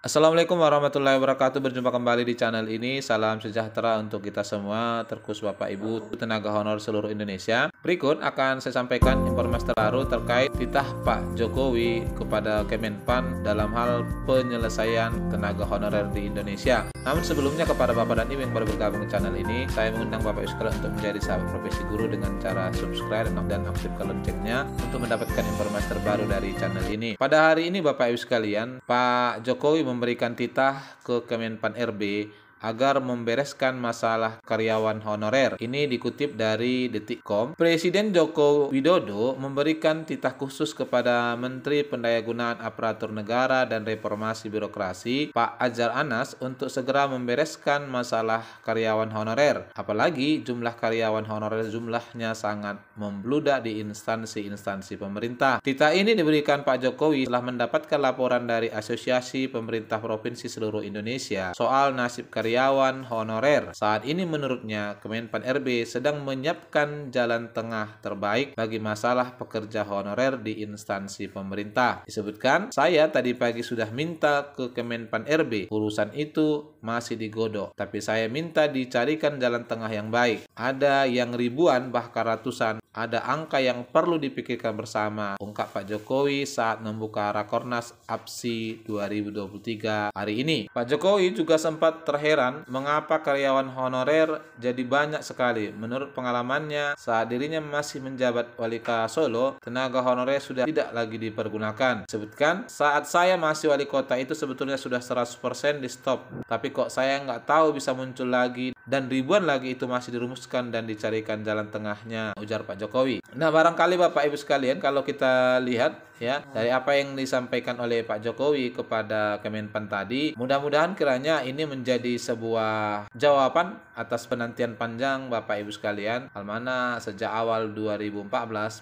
Assalamualaikum warahmatullahi wabarakatuh. Berjumpa kembali di channel ini. Salam sejahtera untuk kita semua, terkhusus Bapak Ibu tenaga honor seluruh Indonesia. Berikut akan saya sampaikan informasi terbaru terkait titah Pak Jokowi kepada Kemenpan dalam hal penyelesaian tenaga honorer di Indonesia. Namun sebelumnya kepada Bapak dan Ibu yang baru bergabung di channel ini, saya mengundang Bapak Ibu sekalian untuk menjadi sahabat profesi guru dengan cara subscribe dan aktifkan loncengnya untuk mendapatkan informasi terbaru dari channel ini. Pada hari ini Bapak Ibu sekalian, Pak Jokowi memberikan titah ke Kemenpan RB agar membereskan masalah karyawan honorer. Ini dikutip dari detik.com. Presiden Joko Widodo memberikan titah khusus kepada Menteri Pendayagunaan Aparatur Negara dan Reformasi Birokrasi, Pak Ajar Anas, untuk segera membereskan masalah karyawan honorer. Apalagi jumlah karyawan honorer jumlahnya sangat membludak di instansi-instansi pemerintah. Titah ini diberikan Pak Jokowi setelah mendapatkan laporan dari Asosiasi Pemerintah Provinsi seluruh Indonesia soal nasib karyawan karyawan honorer. Saat ini menurutnya Kemenpan RB sedang menyiapkan jalan tengah terbaik bagi masalah pekerja honorer di instansi pemerintah. Disebutkan, saya tadi pagi sudah minta ke Kemenpan RB, urusan itu masih digodok. Tapi saya minta dicarikan jalan tengah yang baik. Ada yang ribuan bahkan ratusan ada angka yang perlu dipikirkan bersama, ungkap Pak Jokowi saat membuka Rakornas APSI 2023 hari ini. Pak Jokowi juga sempat terheran mengapa karyawan honorer jadi banyak sekali. Menurut pengalamannya, saat dirinya masih menjabat wali kota Solo, tenaga honorer sudah tidak lagi dipergunakan. Sebutkan, saat saya masih wali kota itu sebetulnya sudah 100% di stop, tapi kok saya nggak tahu bisa muncul lagi dan ribuan lagi itu masih dirumuskan dan dicarikan jalan tengahnya, ujar Pak Jokowi. Nah barangkali Bapak Ibu sekalian kalau kita lihat ya dari apa yang disampaikan oleh Pak Jokowi kepada Kemenpan tadi mudah-mudahan kiranya ini menjadi sebuah jawaban atas penantian panjang Bapak Ibu sekalian hal mana sejak awal 2014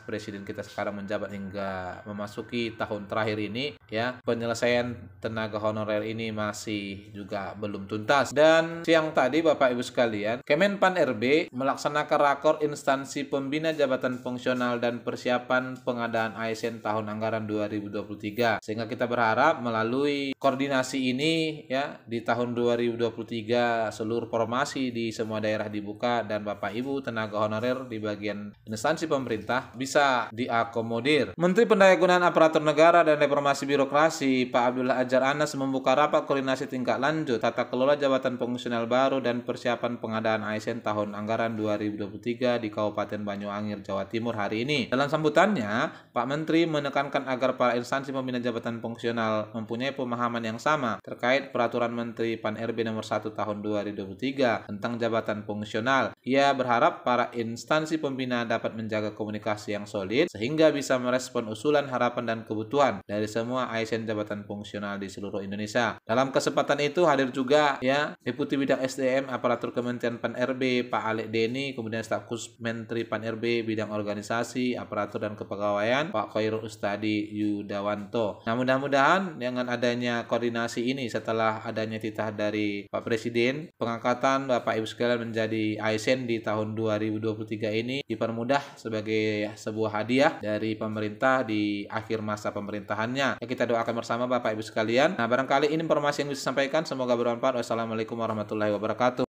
presiden kita sekarang menjabat hingga memasuki tahun terakhir ini ya penyelesaian tenaga honorer ini masih juga belum tuntas dan siang tadi Bapak Ibu sekalian Kemenpan RB melaksanakan rakor instansi pembina jabatan fungsional dan persiapan pengadaan ASN tahun anggaran anggaran 2023. Sehingga kita berharap melalui koordinasi ini ya di tahun 2023 seluruh formasi di semua daerah dibuka dan Bapak Ibu tenaga honorer di bagian instansi pemerintah bisa diakomodir. Menteri Pendayagunaan Aparatur Negara dan Reformasi Birokrasi Pak Abdullah Ajar Anas membuka rapat koordinasi tingkat lanjut tata kelola jabatan fungsional baru dan persiapan pengadaan ASN tahun anggaran 2023 di Kabupaten Banyuwangi Jawa Timur hari ini. Dalam sambutannya, Pak Menteri menekankan agar para instansi pembina jabatan fungsional mempunyai pemahaman yang sama terkait peraturan Menteri Pan-RB nomor 1 tahun 2023 tentang jabatan fungsional. Ia berharap para instansi pembina dapat menjaga komunikasi yang solid sehingga bisa merespon usulan, harapan, dan kebutuhan dari semua ASN jabatan fungsional di seluruh Indonesia. Dalam kesempatan itu hadir juga ya Deputi Bidang SDM Aparatur Kementerian Pan-RB Pak Alek Deni, kemudian staf khusus Menteri Pan-RB Bidang Organisasi, Aparatur dan Kepegawaian Pak Khairul Ustadi Hadi Yudawanto. Nah mudah-mudahan dengan adanya koordinasi ini setelah adanya titah dari Pak Presiden, pengangkatan Bapak Ibu sekalian menjadi ASN e di tahun 2023 ini dipermudah sebagai sebuah hadiah dari pemerintah di akhir masa pemerintahannya. Ya, kita doakan bersama Bapak Ibu sekalian. Nah barangkali ini informasi yang bisa sampaikan semoga bermanfaat. Wassalamualaikum warahmatullahi wabarakatuh.